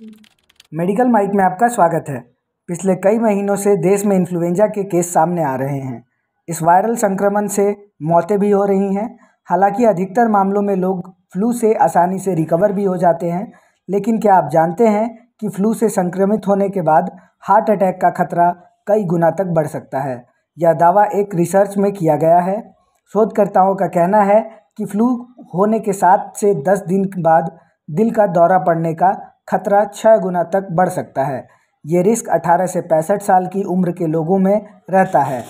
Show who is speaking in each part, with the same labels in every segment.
Speaker 1: medical mic में आपका स्वागत है पिछले कई महीनों से देश में इन्फ्लुएंजा के केस सामने आ रहे हैं इस वायरल संक्रमण से मौतें भी हो रही हैं हालांकि अधिकतर मामलों में लोग फ्लू से आसानी से रिकवर भी हो जाते हैं लेकिन क्या आप जानते हैं कि फ्लू से संक्रमित होने के बाद हार्ट अटैक का खतरा कई गुना तक बढ़ सकता है यह दावा एक रिसर्च में किया गया है शोधकर्ताओं का कहना है कि फ्लू होने के साथ से दस दिन बाद दिल का दौरा पड़ने का खतरा छः गुना तक बढ़ सकता है ये रिस्क 18 से पैंसठ साल की उम्र के लोगों में रहता है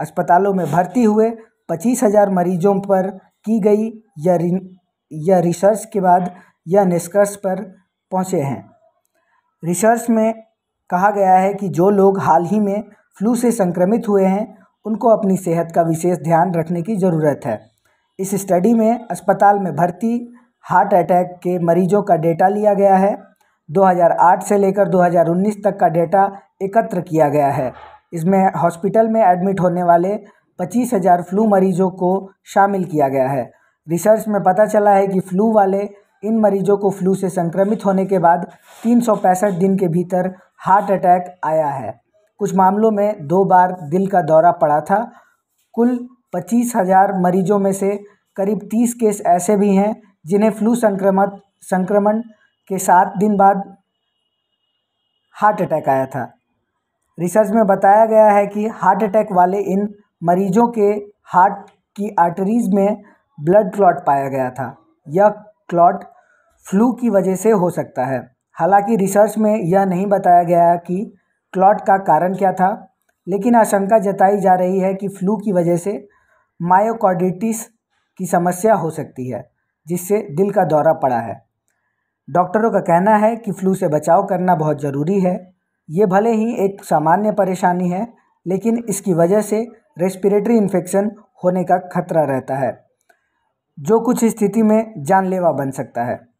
Speaker 1: अस्पतालों में भर्ती हुए पच्चीस हज़ार मरीजों पर की गई यह यह रिसर्च के बाद यह निष्कर्ष पर पहुँचे हैं रिसर्च में कहा गया है कि जो लोग हाल ही में फ्लू से संक्रमित हुए हैं उनको अपनी सेहत का विशेष ध्यान रखने की ज़रूरत है इस स्टडी में अस्पताल में भर्ती हार्ट अटैक के मरीजों का डेटा लिया गया है 2008 से लेकर 2019 तक का डेटा एकत्र किया गया है इसमें हॉस्पिटल में एडमिट होने वाले पच्चीस हज़ार फ्लू मरीजों को शामिल किया गया है रिसर्च में पता चला है कि फ्लू वाले इन मरीजों को फ्लू से संक्रमित होने के बाद तीन दिन के भीतर हार्ट अटैक आया है कुछ मामलों में दो बार दिल का दौरा पड़ा था कुल पच्चीस हज़ार मरीजों में से करीब तीस केस ऐसे भी हैं जिन्हें फ्लू संक्रमण संक्रमण के सात दिन बाद हार्ट अटैक आया था रिसर्च में बताया गया है कि हार्ट अटैक वाले इन मरीजों के हार्ट की आर्टरीज में ब्लड क्लॉट पाया गया था यह क्लॉट फ्लू की वजह से हो सकता है हालांकि रिसर्च में यह नहीं बताया गया कि क्लॉट का कारण क्या था लेकिन आशंका जताई जा रही है कि फ्लू की वजह से मायोकॉडिटिस की समस्या हो सकती है जिससे दिल का दौरा पड़ा है डॉक्टरों का कहना है कि फ्लू से बचाव करना बहुत ज़रूरी है ये भले ही एक सामान्य परेशानी है लेकिन इसकी वजह से रेस्पिरेटरी इन्फेक्शन होने का खतरा रहता है जो कुछ स्थिति में जानलेवा बन सकता है